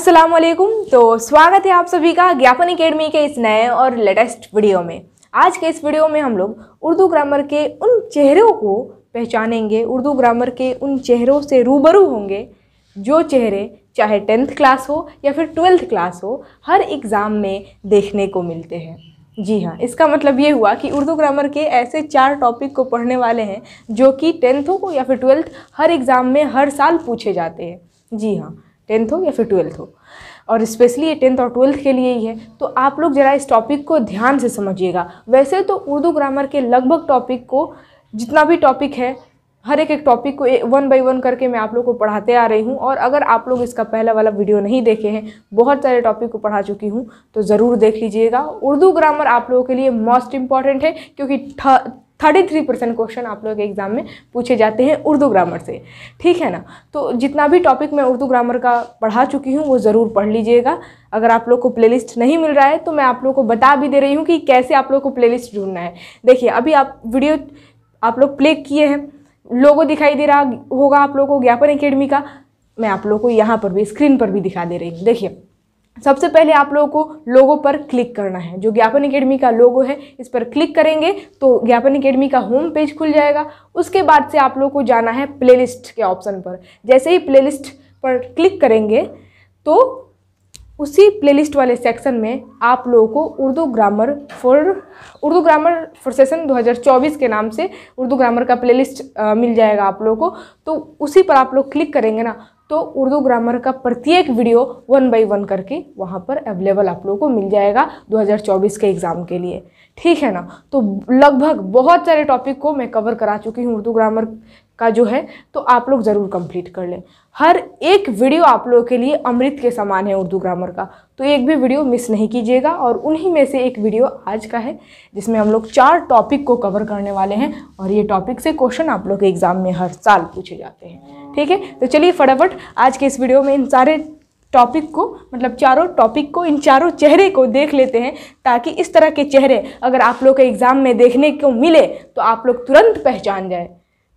अस्सलाम वालेकुम तो स्वागत है आप सभी का ज्ञापन एकेडमी के इस नए और लेटेस्ट वीडियो में आज के इस वीडियो में हम लोग उर्दू ग्रामर के उन चेहरों को पहचानेंगे उर्दू ग्रामर के उन चेहरों से रूबरू होंगे जो चेहरे चाहे टेंथ क्लास हो या फिर ट्वेल्थ क्लास हो हर एग्ज़ाम में देखने को मिलते हैं जी हाँ इसका मतलब ये हुआ कि उर्दू ग्रामर के ऐसे चार टॉपिक को पढ़ने वाले हैं जो कि टेंथ हो या फिर ट्वेल्थ हर एग्ज़ाम में हर साल पूछे जाते हैं जी हाँ टेंथ हो या फिर ट्वेल्थ हो और स्पेशली ये टेंथ और ट्वेल्थ के लिए ही है तो आप लोग ज़रा इस टॉपिक को ध्यान से समझिएगा वैसे तो उर्दू ग्रामर के लगभग टॉपिक को जितना भी टॉपिक है हर एक एक टॉपिक को वन बाई वन करके मैं आप लोग को पढ़ाते आ रही हूँ और अगर आप लोग इसका पहला वाला वीडियो नहीं देखे हैं बहुत सारे टॉपिक को पढ़ा चुकी हूँ तो ज़रूर देख लीजिएगा उर्दू ग्रामर आप लोगों के लिए मोस्ट इम्पॉर्टेंट है क्योंकि थर्टी थ्री परसेंट क्वेश्चन आप लोग के एग्ज़ाम में पूछे जाते हैं उर्दू ग्रामर से ठीक है ना तो जितना भी टॉपिक मैं उर्दू ग्रामर का पढ़ा चुकी हूँ वो ज़रूर पढ़ लीजिएगा अगर आप लोग को प्लेलिस्ट नहीं मिल रहा है तो मैं आप लोग को बता भी दे रही हूँ कि कैसे आप लोग को प्ले ढूंढना है देखिए अभी आप वीडियो आप लोग प्ले किए हैं लोगों दिखाई दे रहा होगा आप लोग को ज्ञापन अकेडमी का मैं आप लोग को यहाँ पर भी स्क्रीन पर भी दिखा दे रही हूँ देखिए सबसे पहले आप लोगों को लोगो पर क्लिक करना है जो ज्ञापन अकेडमी का लोगो है इस पर क्लिक करेंगे तो ज्ञापन अकेडमी का होम पेज खुल जाएगा उसके बाद से आप लोग को जाना है प्लेलिस्ट के ऑप्शन पर जैसे ही प्लेलिस्ट पर क्लिक करेंगे तो उसी प्लेलिस्ट वाले सेक्शन में आप लोगों को Urdu grammar for Urdu grammar for session 2024 के नाम से उर्दू ग्रामर का प्लेलिस्ट मिल जाएगा आप लोगों को तो उसी पर आप लोग क्लिक करेंगे ना तो उर्दू ग्रामर का प्रत्येक वीडियो वन बाई वन करके वहाँ पर अवेलेबल आप लोगों को मिल जाएगा 2024 के एग्ज़ाम के लिए ठीक है ना तो लगभग बहुत सारे टॉपिक को मैं कवर करा चुकी हूँ उर्दू ग्रामर का जो है तो आप लोग ज़रूर कंप्लीट कर लें हर एक वीडियो आप लोगों के लिए अमृत के समान है उर्दू ग्रामर का तो एक भी वीडियो मिस नहीं कीजिएगा और उन्हीं में से एक वीडियो आज का है जिसमें हम लोग चार टॉपिक को कवर करने वाले हैं और ये टॉपिक से क्वेश्चन आप लोग के एग्ज़ाम में हर साल पूछे जाते हैं ठीक है तो चलिए फटाफट आज के इस वीडियो में इन सारे टॉपिक को मतलब चारों टॉपिक को इन चारों चेहरे को देख लेते हैं ताकि इस तरह के चेहरे अगर आप लोग के एग्ज़ाम में देखने को मिले तो आप लोग तुरंत पहचान जाए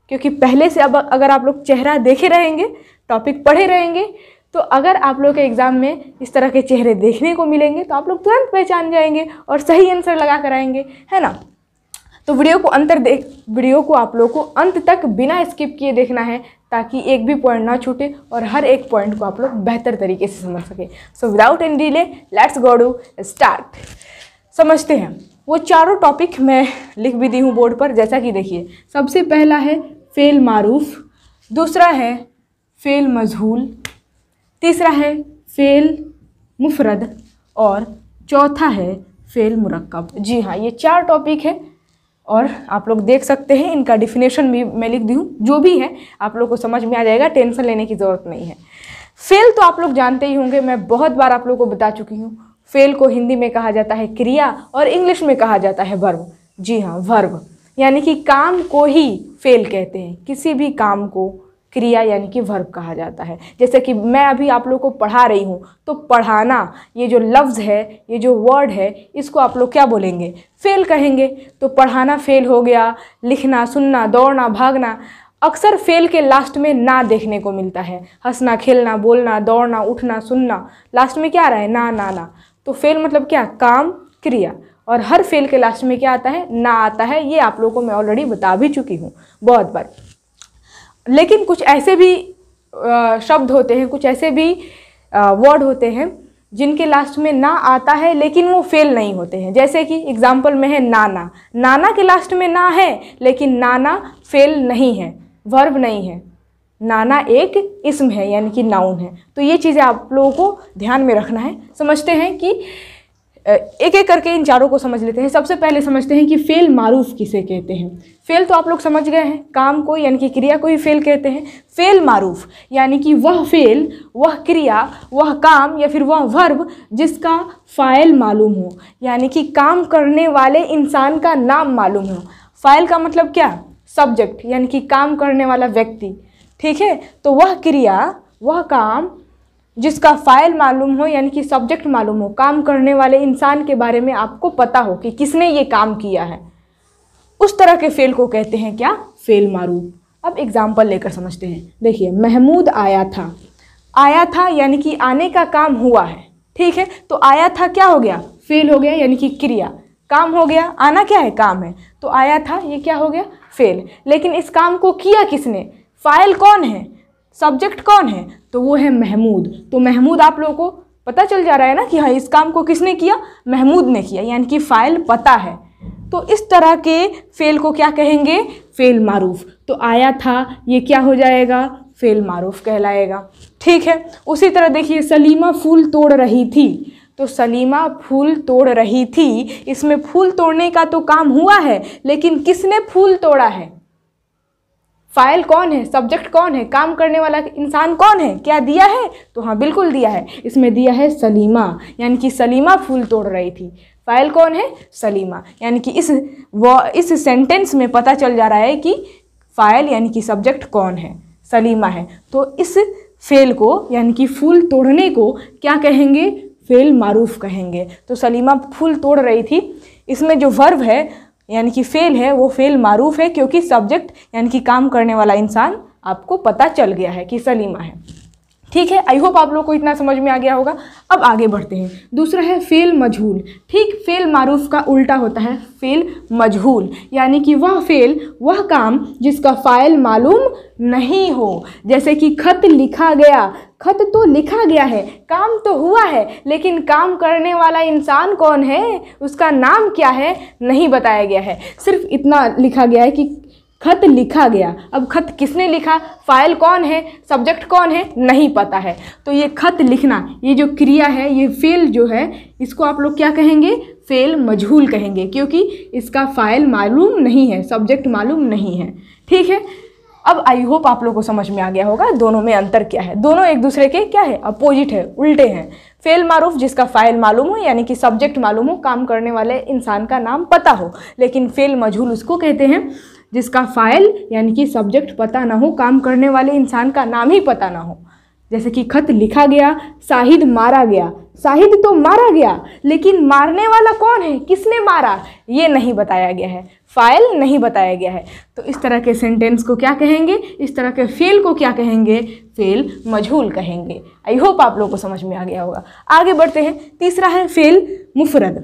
क्योंकि पहले से अब अगर आप लोग चेहरा देखे रहेंगे टॉपिक पढ़े रहेंगे तो अगर आप लोग के एग्ज़ाम में इस तरह के चेहरे देखने को मिलेंगे तो आप लोग तुरंत पहचान जाएंगे और सही आंसर लगा कर आएंगे है ना तो वीडियो को अंतर देख वीडियो को आप लोग को अंत तक बिना स्किप किए देखना है ताकि एक भी पॉइंट ना छूटे और हर एक पॉइंट को आप लोग बेहतर तरीके से समझ सकें so without an delay let's go do start समझते हैं वो चारों टॉपिक मैं लिख भी दी हूँ बोर्ड पर जैसा कि देखिए सबसे पहला है फ़ेल मारूफ दूसरा है फ़ेल मजहूल तीसरा है फ़ेल मुफरद और चौथा है फ़ेल मुरक्कब जी हाँ ये चार टॉपिक है और आप लोग देख सकते हैं इनका डिफिनेशन भी मैं लिख दी हूँ जो भी है आप लोग को समझ में आ जाएगा टेंशन लेने की ज़रूरत नहीं है फेल तो आप लोग जानते ही होंगे मैं बहुत बार आप लोग को बता चुकी हूँ फेल को हिंदी में कहा जाता है क्रिया और इंग्लिश में कहा जाता है वर्ब जी हाँ वर्ब यानी कि काम को ही फेल कहते हैं किसी भी काम को क्रिया यानी कि वर्ब कहा जाता है जैसे कि मैं अभी आप लोग को पढ़ा रही हूँ तो पढ़ाना ये जो लफ्ज़ है ये जो वर्ड है इसको आप लोग क्या बोलेंगे फेल कहेंगे तो पढ़ाना फेल हो गया लिखना सुनना दौड़ना भागना अक्सर फेल के लास्ट में ना देखने को मिलता है हंसना खेलना बोलना दौड़ना उठना सुनना लास्ट में क्या रहा है ना ना ना तो फेल मतलब क्या काम क्रिया और हर फेल के लास्ट में क्या आता है ना आता है ये आप लोगों को मैं ऑलरेडी बता भी चुकी हूँ बहुत बार लेकिन कुछ ऐसे भी शब्द होते हैं कुछ ऐसे भी वर्ड होते हैं जिनके लास्ट में ना आता है लेकिन वो फेल नहीं होते हैं जैसे कि एग्जाम्पल में है नाना नाना के लास्ट में ना है लेकिन नाना फेल नहीं है वर्ब नहीं है नाना एक इसम है यानी कि नाउन है तो ये चीज़ें आप लोगों को ध्यान में रखना है समझते हैं कि एक एक करके इन चारों को समझ लेते हैं सबसे पहले समझते हैं कि फ़ेल मारूफ किसे कहते हैं फ़ेल तो आप लोग समझ गए हैं काम को यानी कि क्रिया को ही फ़ेल कहते हैं फ़ेल मारूफ यानी कि वह फ़ेल वह क्रिया वह काम या फिर वह वर्ब जिसका फ़ाइल मालूम हो यानी कि काम करने वाले इंसान का नाम मालूम हो फ़ाइल का मतलब क्या सब्जेक्ट यानी कि काम करने वाला व्यक्ति ठीक है तो वह क्रिया वह काम जिसका फाइल मालूम हो यानी कि सब्जेक्ट मालूम हो काम करने वाले इंसान के बारे में आपको पता हो कि किसने ये काम किया है उस तरह के फेल को कहते हैं क्या फेल मारूफ अब एग्ज़ाम्पल लेकर समझते हैं देखिए महमूद आया था आया था यानी कि आने का काम हुआ है ठीक है तो आया था क्या हो गया फेल हो गया यानी कि क्रिया काम हो गया आना क्या है काम है तो आया था ये क्या हो गया फेल लेकिन इस काम को किया किसने फ़ाइल कौन है सब्जेक्ट कौन है तो वो है महमूद तो महमूद आप लोगों को पता चल जा रहा है ना कि हाँ इस काम को किसने किया महमूद ने किया यानी कि फ़ाइल पता है तो इस तरह के फेल को क्या कहेंगे फेल मारूफ तो आया था ये क्या हो जाएगा फेल मारूफ कहलाएगा ठीक है उसी तरह देखिए सलीमा फूल तोड़ रही थी तो सलीमा फूल तोड़ रही थी इसमें फूल तोड़ने का तो काम हुआ है लेकिन किसने फूल तोड़ा है फाइल कौन है सब्जेक्ट कौन है काम करने वाला इंसान कौन है क्या दिया है तो हाँ बिल्कुल दिया है इसमें दिया है सलीमा यानी कि सलीमा फूल तोड़ रही थी फाइल कौन है सलीमा यानी कि इस वो इस सेंटेंस में पता चल जा रहा है कि फाइल यानी कि सब्जेक्ट कौन है सलीमा है तो इस फेल को यानी कि फूल तोड़ने को क्या कहेंगे फेल मारूफ कहेंगे तो सलीमा फूल तोड़ रही थी इसमें जो वर्व है यानी कि फेल है वो फेल मारूफ है क्योंकि सब्जेक्ट यानी कि काम करने वाला इंसान आपको पता चल गया है कि सलीमा है ठीक है आई होप आप लोग को इतना समझ में आ गया होगा अब आगे बढ़ते हैं दूसरा है फेल मजहूल ठीक फेल मारूफ का उल्टा होता है फेल मजहूल यानी कि वह फेल वह काम जिसका फ़ाइल मालूम नहीं हो जैसे कि खत लिखा गया खत तो लिखा गया है काम तो हुआ है लेकिन काम करने वाला इंसान कौन है उसका नाम क्या है नहीं बताया गया है सिर्फ इतना लिखा गया है कि खत लिखा गया अब खत किसने लिखा फाइल कौन है सब्जेक्ट कौन है नहीं पता है तो ये खत लिखना ये जो क्रिया है ये फेल जो है इसको आप लोग क्या कहेंगे फेल मजहूल कहेंगे क्योंकि इसका फाइल मालूम नहीं है सब्जेक्ट मालूम नहीं है ठीक है अब आई होप आप लोग को समझ में आ गया होगा दोनों में अंतर क्या है दोनों एक दूसरे के क्या है अपोजिट है उल्टे हैं फेल मारूफ जिसका फाइल मालूम हो यानी कि सब्जेक्ट मालूम हो काम करने वाले इंसान का नाम पता हो लेकिन फेल मजहूल उसको कहते हैं जिसका फाइल यानी कि सब्जेक्ट पता ना हो काम करने वाले इंसान का नाम ही पता ना हो जैसे कि खत लिखा गया शाहिद मारा गया शाहिद तो मारा गया लेकिन मारने वाला कौन है किसने मारा ये नहीं बताया गया है फाइल नहीं बताया गया है तो इस तरह के सेंटेंस को क्या कहेंगे इस तरह के फेल को क्या कहेंगे फेल मजहूल कहेंगे आई होप आप लोगों को समझ में आ गया होगा आगे बढ़ते हैं तीसरा है फेल मुफरद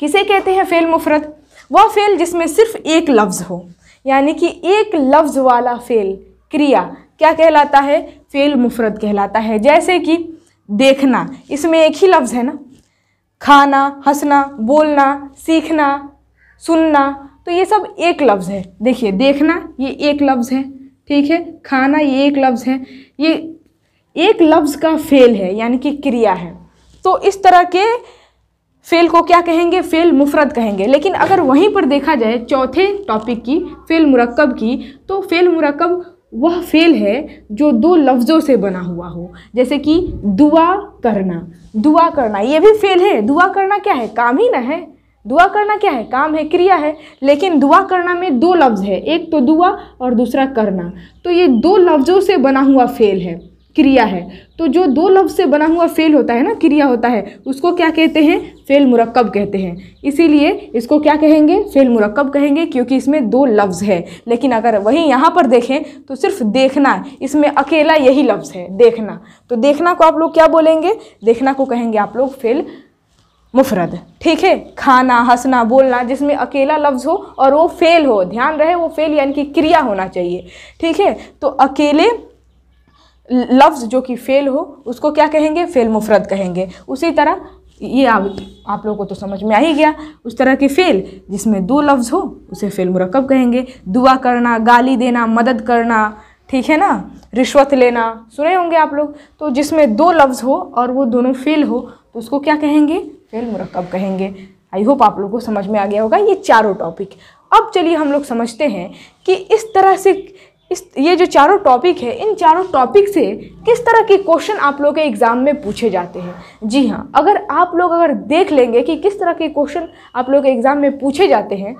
किसे कहते हैं फेल मुफरद वह फेल जिसमें सिर्फ एक लफ्ज़ हो यानी कि एक लफ्ज़ वाला फ़ेल क्रिया क्या कहलाता है फ़ेल मुफरत कहलाता है जैसे कि देखना इसमें एक ही लफ्ज़ है ना खाना हंसना बोलना सीखना सुनना तो ये सब एक लफ्ज़ है देखिए देखना ये एक लफ्ज़ है ठीक है खाना ये एक लफ्ज़ है ये एक लफ्ज़ का फेल है यानी कि क्रिया है तो इस तरह के फेल को क्या कहेंगे फेल मुफरत कहेंगे लेकिन अगर वहीं पर देखा जाए चौथे टॉपिक की फेल मुरक्कब की तो फेल मुरक्कब वह फेल है जो दो लफ्ज़ों से बना हुआ हो जैसे कि दुआ करना दुआ करना ये भी फेल है दुआ करना क्या है काम ही ना है दुआ करना क्या है काम है क्रिया है लेकिन दुआ करना में दो लफ्ज़ है एक तो दुआ और दूसरा करना तो ये दो लफ्ज़ों से बना हुआ फेल है क्रिया है तो जो दो लफ्ज़ से बना हुआ फेल होता है ना क्रिया होता है उसको क्या कहते हैं फेल मुरक्कब कहते हैं इसीलिए इसको क्या कहेंगे फेल मुरक्कब कहेंगे क्योंकि इसमें दो लफ्ज़ है लेकिन अगर वहीं यहाँ पर देखें तो सिर्फ देखना इसमें अकेला यही लफ्ज़ है देखना तो देखना को आप लोग क्या बोलेंगे देखना को कहेंगे आप लोग फेल मुफरद ठीक है खाना हंसना बोलना जिसमें अकेला लफ्ज़ हो और वो फेल हो ध्यान रहे वो फेल यानी कि क्रिया होना चाहिए ठीक है तो अकेले लफ्ज़ जो कि फ़ेल हो उसको क्या कहेंगे फ़ेल मुफरत कहेंगे उसी तरह ये आप आप लोगों को तो समझ में आ ही गया उस तरह की फ़ेल जिसमें दो लफ्ज़ हो उसे फ़ेल मुरकब कहेंगे दुआ करना गाली देना मदद करना ठीक है ना रिश्वत लेना सुने होंगे आप लोग तो जिसमें दो लफ्ज़ हो और वो दोनों फ़ेल हो तो उसको क्या कहेंगे फ़ेल मुरकब कहेंगे आई होप आप लोग को समझ में आ गया होगा ये चारों टॉपिक अब चलिए हम लोग समझते हैं कि इस तरह से इस ये जो चारों टॉपिक है इन चारों टॉपिक से किस तरह के क्वेश्चन आप लोग के एग्ज़ाम में पूछे जाते हैं जी हाँ अगर आप लोग अगर देख लेंगे कि किस तरह के क्वेश्चन आप लोग के एग्ज़ाम में पूछे जाते हैं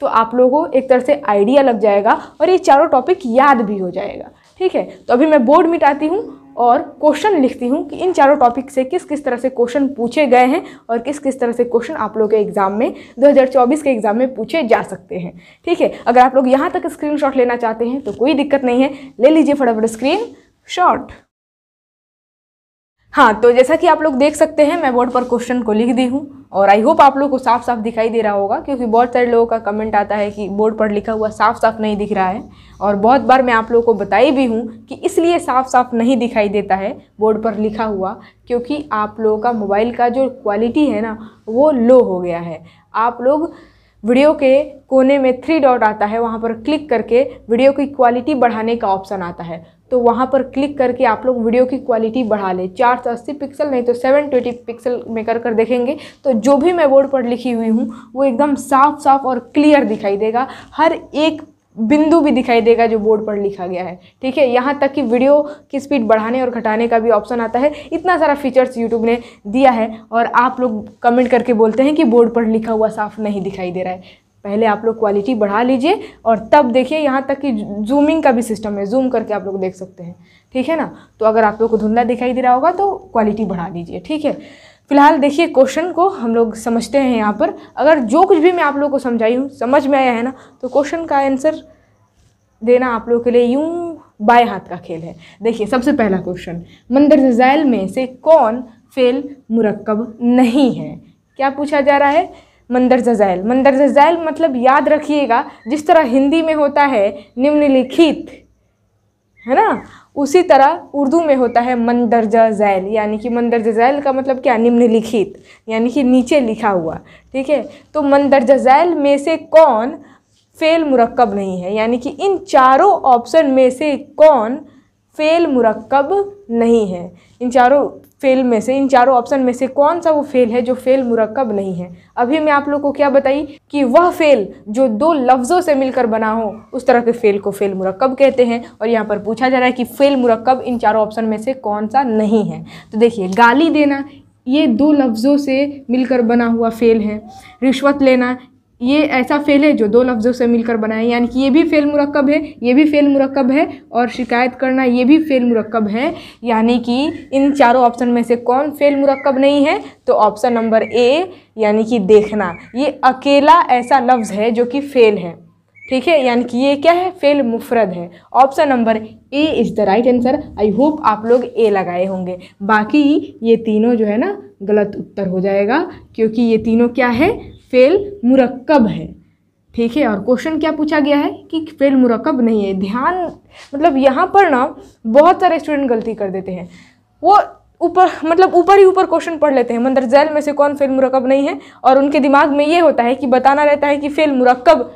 तो आप लोगों को एक तरह से आइडिया लग जाएगा और ये चारों टॉपिक याद भी हो जाएगा ठीक है तो अभी मैं बोर्ड मिटाती हूँ और क्वेश्चन लिखती हूँ कि इन चारों टॉपिक से किस किस तरह से क्वेश्चन पूछे गए हैं और किस किस तरह से क्वेश्चन आप लोग के एग्ज़ाम में 2024 के एग्ज़ाम में पूछे जा सकते हैं ठीक है अगर आप लोग यहाँ तक स्क्रीनशॉट लेना चाहते हैं तो कोई दिक्कत नहीं है ले लीजिए फटाफट स्क्रीन शॉट हाँ तो जैसा कि आप लोग देख सकते हैं मैं बोर्ड पर क्वेश्चन को लिख दी हूँ और आई होप आप लोग को साफ साफ दिखाई दे रहा होगा क्योंकि बहुत सारे लोगों का कमेंट आता है कि बोर्ड पर लिखा हुआ साफ साफ नहीं दिख रहा है और बहुत बार मैं आप लोगों को बताई भी हूँ कि इसलिए साफ साफ नहीं दिखाई देता है बोर्ड पर लिखा हुआ क्योंकि आप लोगों का मोबाइल का जो क्वालिटी है ना वो लो हो गया है आप लोग वीडियो के कोने में थ्री डॉट आता है वहाँ पर क्लिक करके वीडियो की क्वालिटी बढ़ाने का ऑप्शन आता है तो वहाँ पर क्लिक करके आप लोग वीडियो की क्वालिटी बढ़ा लें चार सौ अस्सी पिक्सल नहीं तो सेवन ट्वेंटी पिक्सल में कर कर देखेंगे तो जो भी मैं बोर्ड पर लिखी हुई हूँ वो एकदम साफ साफ और क्लियर दिखाई देगा हर एक बिंदु भी दिखाई देगा जो बोर्ड पर लिखा गया है ठीक है यहाँ तक कि वीडियो की स्पीड बढ़ाने और घटाने का भी ऑप्शन आता है इतना सारा फीचर्स यूट्यूब ने दिया है और आप लोग कमेंट करके बोलते हैं कि बोर्ड पर लिखा हुआ साफ नहीं दिखाई दे रहा है पहले आप लोग क्वालिटी बढ़ा लीजिए और तब देखिए यहाँ तक कि जूमिंग का भी सिस्टम है जूम करके आप लोग देख सकते हैं ठीक है ना तो अगर आप लोग को धुंधला दिखाई दे रहा होगा तो क्वालिटी बढ़ा लीजिए ठीक है फिलहाल देखिए क्वेश्चन को हम लोग समझते हैं यहाँ पर अगर जो कुछ भी मैं आप लोग को समझाई हूँ समझ में आया है ना तो क्वेश्चन का आंसर देना आप लोग के लिए यूँ बाय हाथ का खेल है देखिए सबसे पहला क्वेश्चन मंदर जैल में से कौन फेल मुरक्कब नहीं है क्या पूछा जा रहा है मंदर जैल मंदर जैल मतलब याद रखिएगा जिस तरह हिंदी में होता है निम्नलिखित है ना उसी तरह उर्दू में होता है मंदरजा जैल यानी कि मंदरजा जैल का मतलब क्या निम्नलिखित यानी कि नीचे लिखा हुआ ठीक है तो मंदरजा जैल में से कौन फेल मुरक्कब नहीं है यानी कि इन चारों ऑप्शन में से कौन फ़ेल मुरक्कब नहीं है इन चारों फेल में से इन चारों ऑप्शन में से कौन सा वो फेल है जो फेल मुरक्कब नहीं है अभी मैं आप लोग को क्या बताई कि वह फेल जो दो लफ्ज़ों से मिलकर बना हो उस तरह के फ़ेल को फ़ेल मुरक्कब कहते हैं और यहाँ पर पूछा जा रहा है कि फ़ेल मुरक्कब इन चारों ऑप्शन में से कौन सा नहीं है तो देखिए गाली देना ये दो लफ्ज़ों से मिलकर बना हुआ फ़ेल है रिश्वत लेना ये ऐसा फ़ेल है जो दो लफ्ज़ों से मिलकर बनाए यानी कि ये भी फ़ेल मुरकब है ये भी फ़ेल मुरकब है और शिकायत करना ये भी फ़ेल मुरकब है यानी कि इन चारों ऑप्शन में से कौन फ़ेल मुरकब नहीं है तो ऑप्शन नंबर ए यानी कि देखना ये अकेला ऐसा लफ्ज़ है जो कि फ़ेल है ठीक है यानी कि ये क्या है फेल मुफरद है option number A is the right answer I hope आप लोग ए लगाए होंगे बाकी ये तीनों जो है ना गलत उत्तर हो जाएगा क्योंकि ये तीनों क्या है फेल मुरक्कब है ठीक है और क्वेश्चन क्या पूछा गया है कि फेल मुरक्कब नहीं है ध्यान मतलब यहाँ पर ना बहुत सारे स्टूडेंट गलती कर देते हैं वो ऊपर मतलब ऊपर ही ऊपर क्वेश्चन पढ़ लेते हैं मंदर जैल में से कौन फेल मुरक्कब नहीं है और उनके दिमाग में ये होता है कि बताना रहता है कि फेल मुरक्कब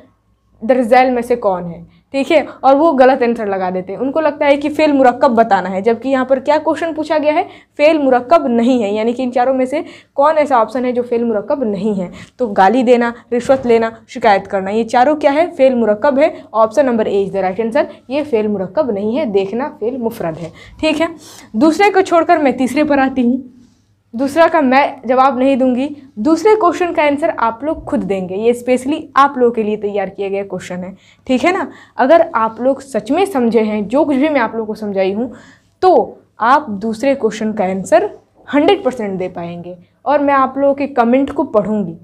दर्जैल में से कौन है ठीक है और वो गलत आंसर लगा देते हैं उनको लगता है कि फ़ेल मुरक्कब बताना है जबकि यहाँ पर क्या क्वेश्चन पूछा गया है फ़ेल मुरक्कब नहीं है यानी कि इन चारों में से कौन ऐसा ऑप्शन है जो फ़ेल मुरक्कब नहीं है तो गाली देना रिश्वत लेना शिकायत करना ये चारों क्या है फ़ेल मुरक्कब है option number A is the right answer ये फ़ेल मुरक्कब नहीं है देखना फ़ेल मुफरद है ठीक है दूसरे को छोड़कर मैं तीसरे पर आती हूँ दूसरा का मैं जवाब नहीं दूंगी दूसरे क्वेश्चन का आंसर आप लोग खुद देंगे ये स्पेशली आप लोगों के लिए तैयार किया गया क्वेश्चन है ठीक है ना अगर आप लोग सच में समझे हैं जो कुछ भी मैं आप लोगों को समझाई हूँ तो आप दूसरे क्वेश्चन का आंसर हंड्रेड परसेंट दे पाएंगे और मैं आप लोगों के कमेंट को पढ़ूंगी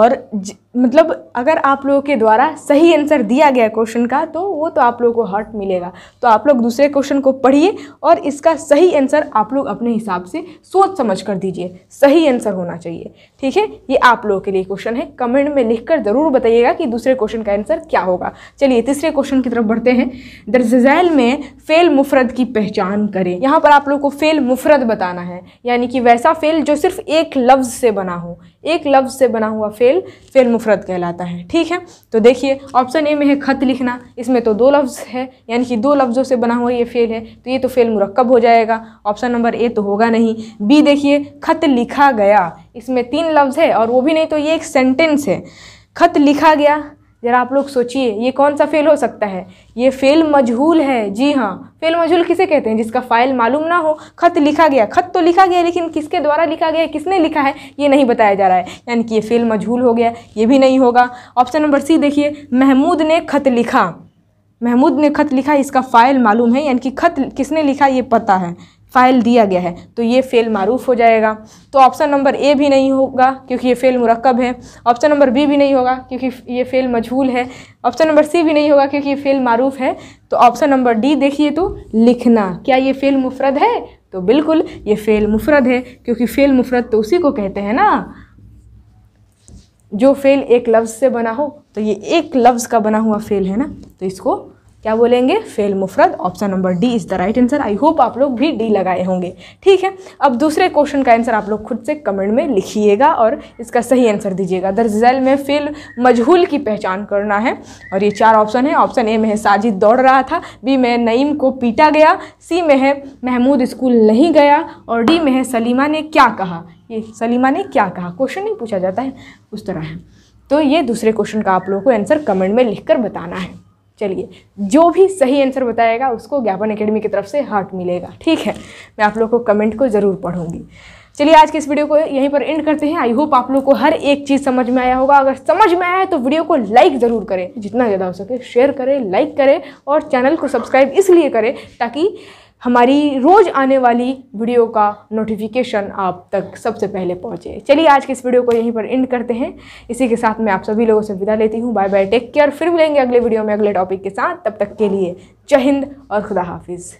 और ज, मतलब अगर आप लोगों के द्वारा सही आंसर दिया गया क्वेश्चन का तो वो तो आप लोगों को हॉट मिलेगा तो आप लोग दूसरे क्वेश्चन को पढ़िए और इसका सही आंसर आप लोग अपने हिसाब से सोच समझ कर दीजिए सही आंसर होना चाहिए ठीक है ये आप लोगों के लिए क्वेश्चन है कमेंट में लिख कर ज़रूर बताइएगा कि दूसरे क्वेश्चन का आंसर क्या होगा चलिए तीसरे क्वेश्चन की तरफ बढ़ते हैं दर्जैल में फ़ेल मुफरत की पहचान करें यहाँ पर आप लोग को फ़ेल मुफरत बताना है यानी कि वैसा फ़ेल जो सिर्फ एक लफ्ज़ से बना हो एक लफ्ज़ से बना हुआ फ़ेल फ़ेल मुफरत कहलाता है ठीक है तो देखिए ऑप्शन ए में है ख़त लिखना इसमें तो दो लफ्ज़ है यानी कि दो लफ्ज़ों से बना हुआ ये फ़ेल है तो ये तो फ़ेल मुरकब हो जाएगा ऑप्शन नंबर ए तो होगा नहीं बी देखिए ख़त लिखा गया इसमें तीन लफ्ज़ है और वो भी नहीं तो ये एक सेंटेंस है ख़त लिखा गया ज़रा आप लोग सोचिए ये कौन सा फ़ेल हो सकता है ये फ़ेल मजहूल है जी हाँ फ़ेल मजहूल किसे कहते हैं जिसका फ़ाइल मालूम ना हो खत लिखा गया खत तो लिखा गया लेकिन किसके द्वारा लिखा गया किसने लिखा है ये नहीं बताया जा रहा है यानी कि ये फ़ेल मजहूल हो गया ये भी नहीं होगा ऑप्शन नंबर सी देखिए महमूद ने खत लिखा महमूद ने खत लिखा इसका फ़ाइल मालूम है यानी कि खत किसने लिखा ये पता है फ़ाइल दिया गया है तो ये फ़ेल मारूफ हो जाएगा तो ऑप्शन नंबर ए भी नहीं होगा क्योंकि ये फ़ेल मुरकब है ऑप्शन नंबर बी भी नहीं होगा क्योंकि ये फ़ेल मजहूल है ऑप्शन नंबर सी भी नहीं होगा क्योंकि ये फ़ेल मारूफ है तो ऑप्शन नंबर डी देखिए तो लिखना क्या ये फ़ेल मुफरद है तो बिल्कुल ये फ़ेल मुफरद है क्योंकि फ़ेल मुफरद तो उसी को कहते हैं ना जो फ़ेल एक लफ्ज़ से बना हो तो ये एक लफ्ज़ का बना हुआ फ़ेल है ना तो इसको क्या बोलेंगे फेल मुफरत option number D is the right answer I hope आप लोग भी डी लगाए होंगे ठीक है अब दूसरे क्वेश्चन का आंसर आप लोग खुद से कमेंट में लिखिएगा और इसका सही आंसर दीजिएगा दरअसल में फेल मजहूल की पहचान करना है और ये चार ऑप्शन है ऑप्शन ए में है साजिद दौड़ रहा था बी में नईम को पीटा गया सी में है महमूद स्कूल नहीं गया और डी में है सलीमा ने क्या कहा ये सलीमा ने क्या कहा क्वेश्चन नहीं पूछा जाता है उस तरह है तो ये दूसरे क्वेश्चन का आप लोगों को आंसर कमेंट में लिखकर बताना है चलिए जो भी सही आंसर बताएगा उसको ज्ञापन एकेडमी की तरफ से हार्ट मिलेगा ठीक है मैं आप लोग को कमेंट को ज़रूर पढ़ूंगी चलिए आज के इस वीडियो को यहीं पर एंड करते हैं आई होप आप लोग को हर एक चीज़ समझ में आया होगा अगर समझ में आया है तो वीडियो को लाइक ज़रूर करें जितना ज़्यादा हो सके शेयर करें लाइक करें और चैनल को सब्सक्राइब इसलिए करें ताकि हमारी रोज़ आने वाली वीडियो का नोटिफिकेशन आप तक सबसे पहले पहुँचे चलिए आज के इस वीडियो को यहीं पर एंड करते हैं इसी के साथ मैं आप सभी लोगों से विदा लेती हूँ बाय बाय टेक केयर फिर मिलेंगे अगले वीडियो में अगले टॉपिक के साथ तब तक के लिए जय हिंद और खुदा हाफिज़